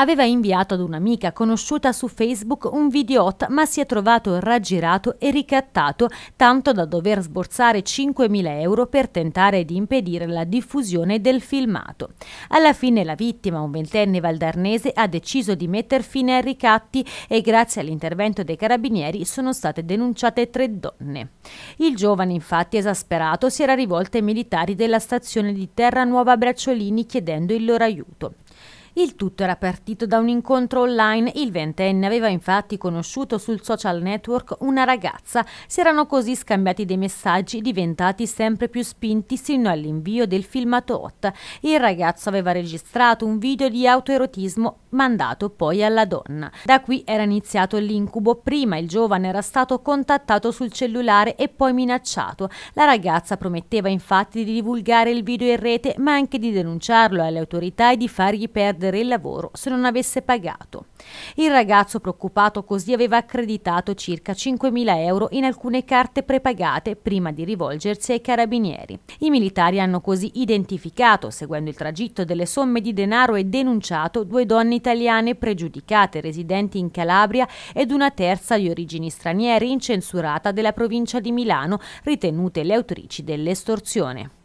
aveva inviato ad un'amica conosciuta su Facebook un video hot ma si è trovato raggirato e ricattato tanto da dover sborsare 5.000 euro per tentare di impedire la diffusione del filmato. Alla fine la vittima, un ventenne valdarnese, ha deciso di metter fine ai ricatti e grazie all'intervento dei carabinieri sono state denunciate tre donne. Il giovane infatti esasperato si era rivolto ai militari della stazione di Terra Nuova Bracciolini chiedendo il loro aiuto. Il tutto era partito da un incontro online. Il ventenne aveva infatti conosciuto sul social network una ragazza. Si erano così scambiati dei messaggi diventati sempre più spinti sino all'invio del filmato Tot. Il ragazzo aveva registrato un video di autoerotismo mandato poi alla donna. Da qui era iniziato l'incubo. Prima il giovane era stato contattato sul cellulare e poi minacciato. La ragazza prometteva infatti di divulgare il video in rete, ma anche di denunciarlo alle autorità e di fargli perdere il lavoro se non avesse pagato. Il ragazzo preoccupato così aveva accreditato circa 5.000 euro in alcune carte prepagate prima di rivolgersi ai carabinieri. I militari hanno così identificato, seguendo il tragitto delle somme di denaro e denunciato, due donne italiane pregiudicate residenti in Calabria ed una terza di origini straniere incensurata della provincia di Milano, ritenute le autrici dell'estorsione.